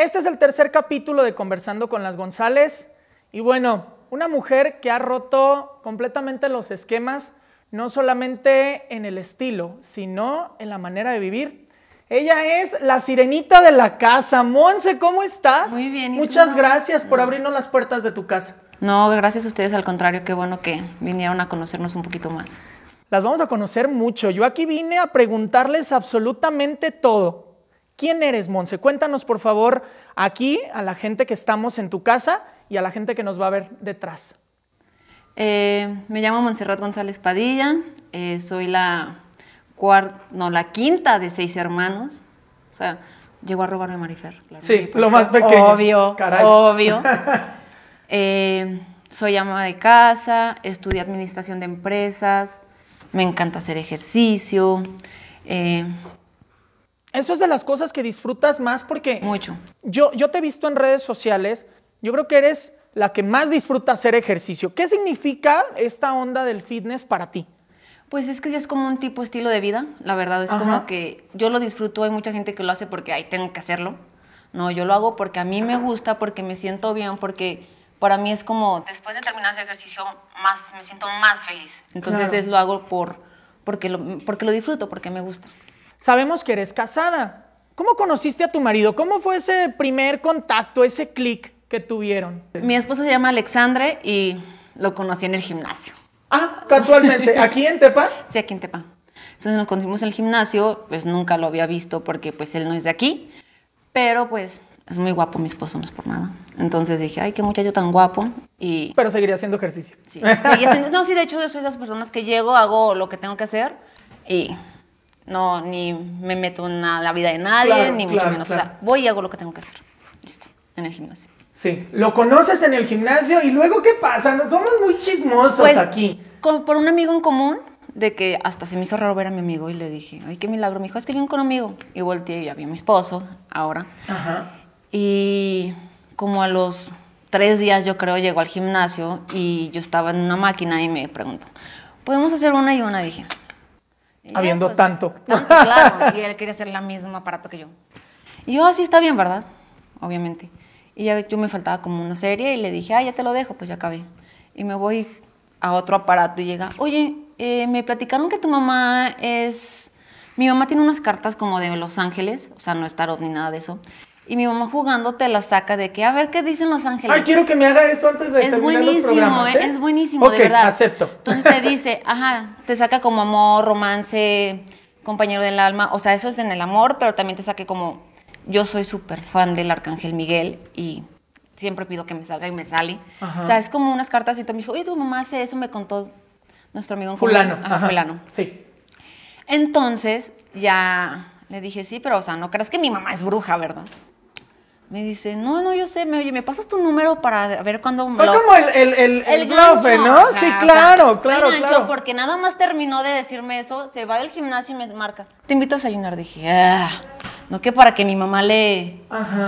Este es el tercer capítulo de Conversando con las González. Y bueno, una mujer que ha roto completamente los esquemas, no solamente en el estilo, sino en la manera de vivir. Ella es la sirenita de la casa. Monse, ¿cómo estás? Muy bien. Muchas gracias por abrirnos las puertas de tu casa. No, gracias a ustedes, al contrario, qué bueno que vinieron a conocernos un poquito más. Las vamos a conocer mucho. Yo aquí vine a preguntarles absolutamente todo. ¿Quién eres, Monse? Cuéntanos, por favor, aquí a la gente que estamos en tu casa y a la gente que nos va a ver detrás. Eh, me llamo Montserrat González Padilla, eh, soy la, no, la quinta de seis hermanos. O sea, llegó a robarme Marifer. Sí, pues lo más pequeño. Obvio, obvio. Eh, soy ama de casa, estudié administración de empresas, me encanta hacer ejercicio, eso es de las cosas que disfrutas más porque... Mucho. Yo, yo te he visto en redes sociales, yo creo que eres la que más disfruta hacer ejercicio. ¿Qué significa esta onda del fitness para ti? Pues es que ya es como un tipo estilo de vida, la verdad. Es como que yo lo disfruto, hay mucha gente que lo hace porque, ahí tengo que hacerlo. No, yo lo hago porque a mí me gusta, porque me siento bien, porque para mí es como, después de terminar ese ejercicio, más, me siento más feliz. Entonces lo hago por, porque, porque lo disfruto, porque me gusta. Sabemos que eres casada. ¿Cómo conociste a tu marido? ¿Cómo fue ese primer contacto, ese clic que tuvieron? Mi esposo se llama Alexandre y lo conocí en el gimnasio. Ah, casualmente, ¿aquí en Tepa? Sí, aquí en Tepa. Entonces nos conocimos en el gimnasio, pues nunca lo había visto porque pues él no es de aquí, pero pues es muy guapo mi esposo, no es por nada. Entonces dije, ay, qué muchacho tan guapo. Y... Pero seguiría haciendo ejercicio. Sí, no, sí, de hecho yo soy de esas personas que llego, hago lo que tengo que hacer y no, ni me meto en la vida de nadie, ni mucho menos. O sea, voy y hago lo que tengo que hacer. Listo, en el gimnasio. Sí, lo conoces en el gimnasio y luego ¿qué pasa? Nos somos muy chismosos pues, aquí. Con, por un amigo en común, de que hasta se me hizo raro ver a mi amigo y le dije, ay, qué milagro. Me dijo, es que viene con un amigo. Y volteé y ya vi mi esposo ahora. Ajá. Y como a los tres días, yo creo, llegó al gimnasio y yo estaba en una máquina y me preguntó, ¿podemos hacer una y una? dije, Habiendo pues, tanto. claro. Y él quería hacer la mismo aparato que yo. Y yo, así ah, está bien, ¿verdad? Obviamente. Y ya yo me faltaba como una serie y le dije, ah, ya te lo dejo, pues ya acabé. Y me voy a otro aparato y llega, oye, eh, me platicaron que tu mamá es... Mi mamá tiene unas cartas como de Los Ángeles, o sea, no es tarot ni nada de eso. Y mi mamá jugando te la saca de que, a ver qué dicen los ángeles. Ay, quiero que me haga eso antes de terminar los ¿eh? programas, buenísimo, ¿eh? Es buenísimo, de verdad. acepto. Entonces te dice, ajá, te saca como amor, romance, compañero del alma. O sea, eso es en el amor, pero también te saque como, yo soy súper fan del Arcángel Miguel y siempre pido que me salga y me sale. O sea, es como unas cartas y tú me dijo, oye, tu mamá hace eso, me contó nuestro amigo. En fulano. ajá. Fulano. Sí. Entonces, ya le dije, sí, pero, o sea, no creas que mi mamá es bruja, ¿verdad? Me dice, no, no, yo sé, me oye, ¿me pasas tu número para ver cuándo me Fue como el, el, el, ¿no? sí, claro, claro, claro. Porque nada más terminó de decirme eso, se va del gimnasio y me marca, te invito a desayunar. Dije, ah, no que para que mi mamá le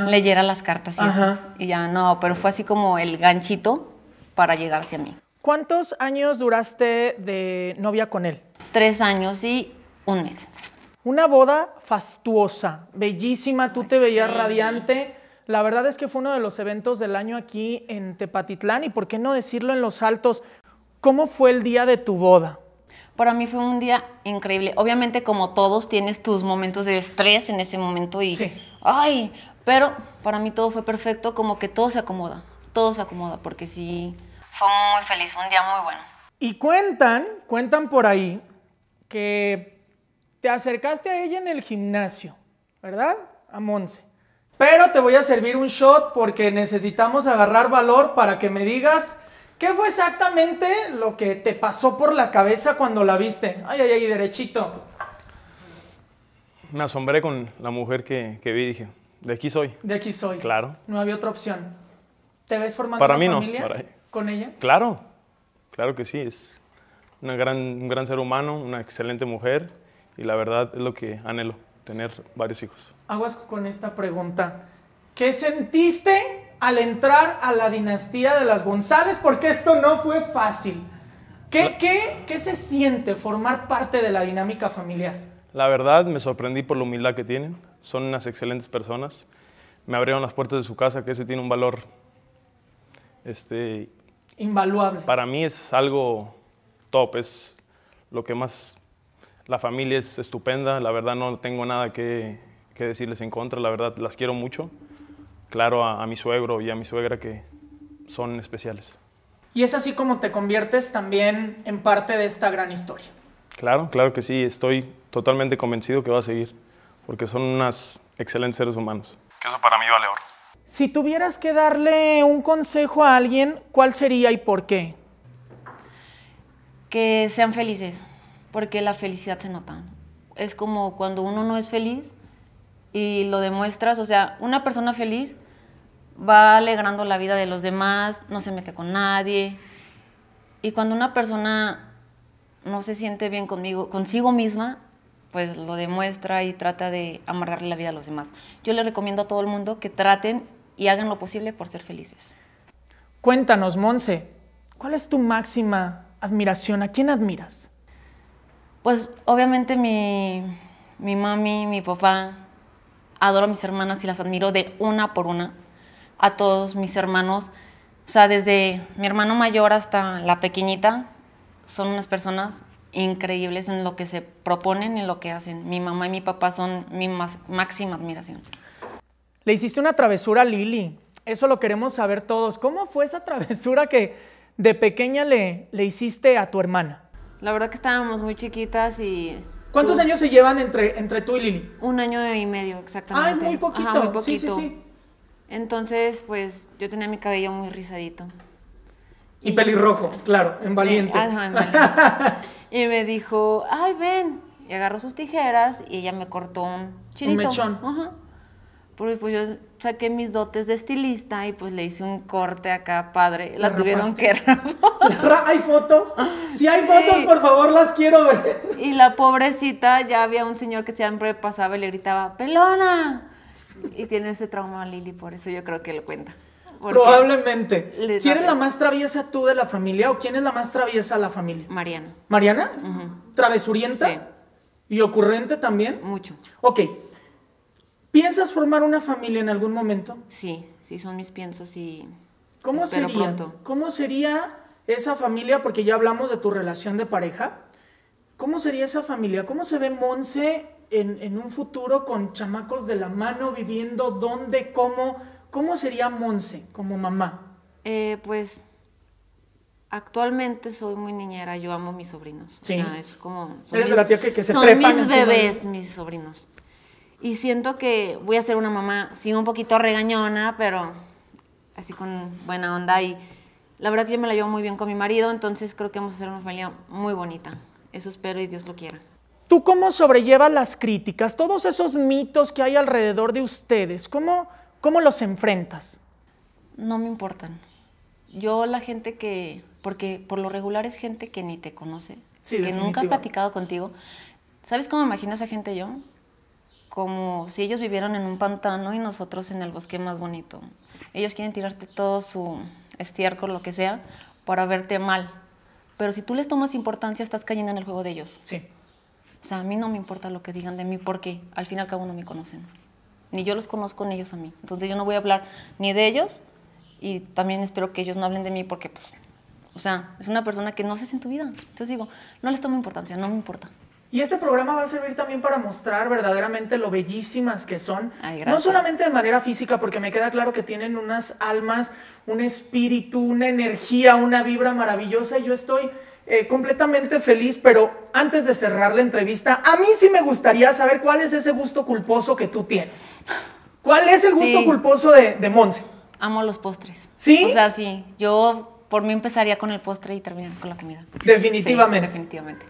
leyera las cartas y Y ya, no, pero fue así como el ganchito para llegarse a mí. ¿Cuántos años duraste de novia con él? Tres años y un mes. Una boda fastuosa, bellísima, tú te pues veías radiante la verdad es que fue uno de los eventos del año aquí en Tepatitlán y por qué no decirlo en Los Altos. ¿Cómo fue el día de tu boda? Para mí fue un día increíble. Obviamente, como todos, tienes tus momentos de estrés en ese momento y. ¡Ay! Pero para mí todo fue perfecto, como que todo se acomoda. Todo se acomoda, porque sí. Fue muy feliz, un día muy bueno. Y cuentan, cuentan por ahí, que te acercaste a ella en el gimnasio, ¿verdad? A Monse. Pero te voy a servir un shot porque necesitamos agarrar valor para que me digas qué fue exactamente lo que te pasó por la cabeza cuando la viste. Ay, ay, ay, derechito. Me asombré con la mujer que, que vi dije, de aquí soy. De aquí soy. Claro. No había otra opción. ¿Te ves formando una familia con ella? Claro, claro que sí. Es una gran, un gran ser humano, una excelente mujer y la verdad es lo que anhelo tener varios hijos. Aguas con esta pregunta. ¿Qué sentiste al entrar a la dinastía de las González? Porque esto no fue fácil. ¿Qué, qué, qué se siente formar parte de la dinámica familiar? La verdad, me sorprendí por la humildad que tienen. Son unas excelentes personas. Me abrieron las puertas de su casa, que ese tiene un valor este, invaluable. Para mí es algo top, es lo que más la familia es estupenda, la verdad no tengo nada que, decirles en contra, la verdad las quiero mucho. Claro, a, mi suegro y a mi suegra que son especiales. Y es así como te conviertes también en parte de esta gran historia. Claro, claro que sí, estoy totalmente convencido que va a seguir, porque son unas excelentes seres humanos. Que eso para mí vale oro. Si tuvieras que darle un consejo a alguien, ¿cuál sería y por qué? Que sean felices porque la felicidad se nota. Es como cuando uno no es feliz y lo demuestras, o sea, una persona feliz va alegrando la vida de los demás, no se mete con nadie. Y cuando una persona no se siente bien conmigo, consigo misma, pues lo demuestra y trata de amarrarle la vida a los demás. Yo le recomiendo a todo el mundo que traten y hagan lo posible por ser felices. Cuéntanos, Monse, ¿cuál es tu máxima admiración? ¿A quién admiras? Pues obviamente mi, mami, mi papá, adoro a mis hermanas y las admiro de una por una, a todos mis hermanos. O sea, desde mi hermano mayor hasta la pequeñita, son unas personas increíbles en lo que se proponen y en lo que hacen. Mi mamá y mi papá son mi máxima admiración. Le hiciste una travesura a Lili. Eso lo queremos saber todos. ¿Cómo fue esa travesura que de pequeña le, le hiciste a tu hermana? La verdad que estábamos muy chiquitas y... ¿Cuántos años se llevan entre, entre tú y Lili? Un año y medio, exactamente. Ah, es muy poquito. Ajá, muy poquito. Sí, sí, Entonces, pues, yo tenía mi cabello muy rizadito. Y, pelirrojo, claro, en eh, valiente. en valiente. y me dijo, ay, ven. Y agarró sus tijeras y ella me cortó un chinito. Un mechón. Ajá. Porque pues yo saqué mis dotes de estilista y pues le hice un corte acá padre. La, tuvieron que rapar. ¿Hay fotos? Si hay fotos, por favor, las quiero ver. Y la pobrecita, ya había un señor que siempre pasaba y le gritaba, pelona. Y tiene ese trauma Lili, por eso yo creo que lo cuenta. Probablemente. Si eres la más traviesa tú de la familia o quién es la más traviesa de la familia? Mariana. ¿Mariana? ¿Travesurienta? ¿Y ocurrente también? Mucho. Ok. ¿Piensas formar una familia en algún momento? Sí, sí, son mis piensos y... ¿Cómo sería? ¿Cómo sería esa familia? Porque ya hablamos de tu relación de pareja. ¿Cómo sería esa familia? ¿Cómo se ve Monse en, un futuro con chamacos de la mano, viviendo dónde, cómo? ¿Cómo sería Monse como mamá? Eh, pues actualmente soy muy niñera, yo amo a mis sobrinos. Sí. es como. Eres de la tía que, se Son mis bebés, mis sobrinos. Y siento que voy a ser una mamá, sí, un poquito regañona, pero así con buena onda. Y la verdad que yo me la llevo muy bien con mi marido, entonces creo que vamos a ser una familia muy bonita. Eso espero y Dios lo quiera. ¿Tú cómo sobrellevas las críticas, todos esos mitos que hay alrededor de ustedes? ¿Cómo, cómo los enfrentas? No me importan. Yo la gente que, porque por lo regular es gente que ni te conoce, que nunca ha platicado contigo. ¿Sabes cómo me imagino a esa gente yo? como si ellos vivieran en un pantano y nosotros en el bosque más bonito. Ellos quieren tirarte todo su estiércol, lo que sea, para verte mal. Pero si tú les tomas importancia, estás cayendo en el juego de ellos. Sí. O sea, a mí no me importa lo que digan de mí porque al fin y al cabo no me conocen. Ni yo los conozco ni ellos a mí. Entonces yo no voy a hablar ni de ellos y también espero que ellos no hablen de mí porque, pues, o sea, es una persona que no haces en tu vida. Entonces digo, no les tomo importancia, no me importa. Y este programa va a servir también para mostrar verdaderamente lo bellísimas que son, no solamente de manera física, porque me queda claro que tienen unas almas, un espíritu, una energía, una vibra maravillosa. Y yo estoy eh, completamente feliz, pero antes de cerrar la entrevista, a mí sí me gustaría saber cuál es ese gusto culposo que tú tienes. ¿Cuál es el gusto culposo de, Monse? Amo los postres. ¿Sí? O sea, sí, yo por mí empezaría con el postre y terminar con la comida. Definitivamente. definitivamente.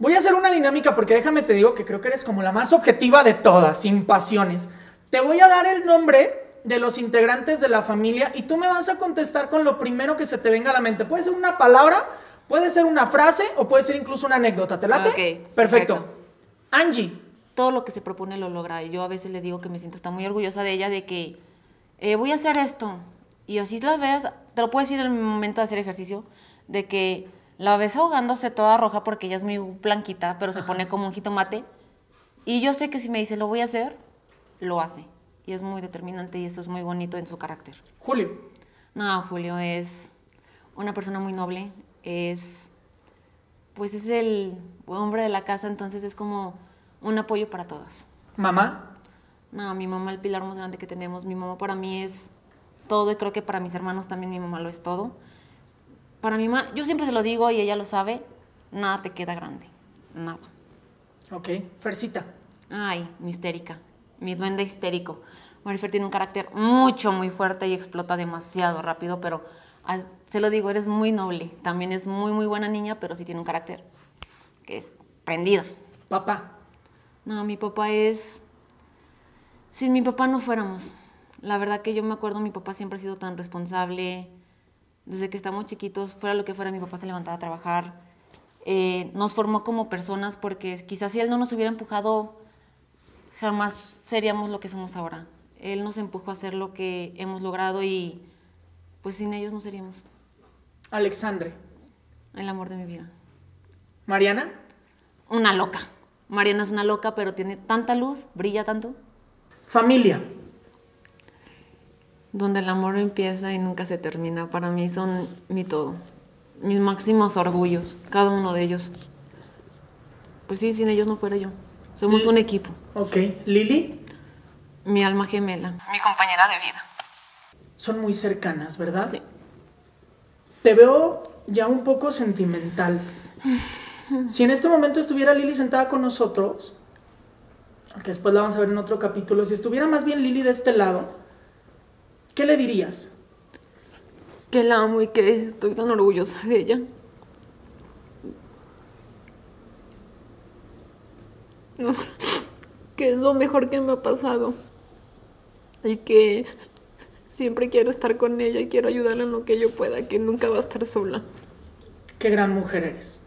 Voy a hacer una dinámica porque déjame te digo que creo que eres como la más objetiva de todas, sin pasiones. Te voy a dar el nombre de los integrantes de la familia y tú me vas a contestar con lo primero que se te venga a la mente. Puede ser una palabra, puede ser una frase o puede ser incluso una anécdota. ¿Te late? perfecto. Angie. Todo lo que se propone lo logra. Yo a veces le digo que me siento está muy orgullosa de ella de que eh, voy a hacer esto. Y así las veas, te lo puedo decir en el momento de hacer ejercicio, de que la ves ahogándose toda roja porque ella es muy blanquita, pero se pone como un jitomate. Y yo sé que si me dice, lo voy a hacer, lo hace. Y es muy determinante y esto es muy bonito en su carácter. Julio. No, Julio es una persona muy noble. Es, pues es el hombre de la casa, entonces es como un apoyo para todas. ¿Mamá? No, mi mamá, el pilar más grande que tenemos. Mi mamá para mí es todo y creo que para mis hermanos también mi mamá lo es todo. Para mi mamá, yo siempre se lo digo y ella lo sabe, nada te queda grande, nada. Ok, Fercita. Ay, mi histérica, mi duende histérico. Marifer tiene un carácter mucho, muy fuerte y explota demasiado rápido, pero ah, se lo digo, eres muy noble. También es muy, muy buena niña, pero sí tiene un carácter que es prendido. ¿Papá? No, mi papá es... Sin mi papá no fuéramos. La verdad que yo me acuerdo, mi papá siempre ha sido tan responsable, desde que estamos chiquitos, fuera lo que fuera, mi papá se levantaba a trabajar, eh, nos formó como personas porque quizás si él no nos hubiera empujado, jamás seríamos lo que somos ahora. Él nos empujó a hacer lo que hemos logrado y pues sin ellos no seríamos. Alexandre. El amor de mi vida. Mariana. Una loca. Mariana es una loca, pero tiene tanta luz, brilla tanto. Familia donde el amor empieza y nunca se termina. Para mí son mi todo, mis máximos orgullos, cada uno de ellos. Pues sí, sin ellos no fuera yo. Somos un equipo. Ok, Lili. Mi alma gemela. Mi compañera de vida. Son muy cercanas, ¿verdad? Sí. Te veo ya un poco sentimental. si en este momento estuviera Lili sentada con nosotros, que después la vamos a ver en otro capítulo, si estuviera más bien Lili de este lado, ¿Qué le dirías? Que la amo y que estoy tan orgullosa de ella. que es lo mejor que me ha pasado. Y que siempre quiero estar con ella y quiero ayudarla en lo que yo pueda, que nunca va a estar sola. Qué gran mujer eres.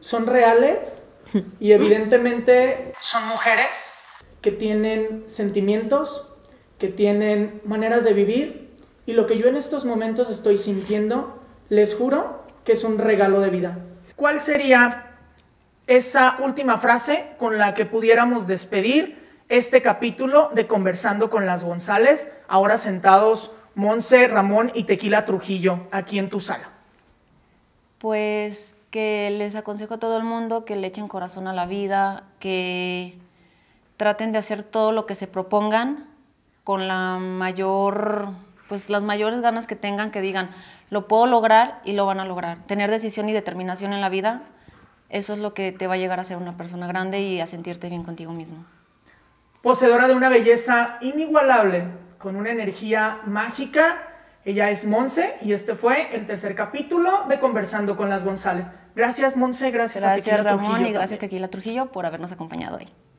Son reales y evidentemente son mujeres que tienen sentimientos, que tienen maneras de vivir y lo que yo en estos momentos estoy sintiendo, les juro que es un regalo de vida. ¿Cuál sería esa última frase con la que pudiéramos despedir este capítulo de Conversando con las González, ahora sentados Monse, Ramón y Tequila Trujillo aquí en tu sala? Pues que les aconsejo a todo el mundo que le echen corazón a la vida, que traten de hacer todo lo que se propongan, con la mayor, pues las mayores ganas que tengan, que digan, lo puedo lograr y lo van a lograr. Tener decisión y determinación en la vida, eso es lo que te va a llegar a ser una persona grande y a sentirte bien contigo mismo. Poseedora de una belleza inigualable, con una energía mágica, ella es Monse y este fue el tercer capítulo de Conversando con las González. Gracias Monse, gracias, a Tequila Ramón y gracias Tequila Trujillo por habernos acompañado hoy.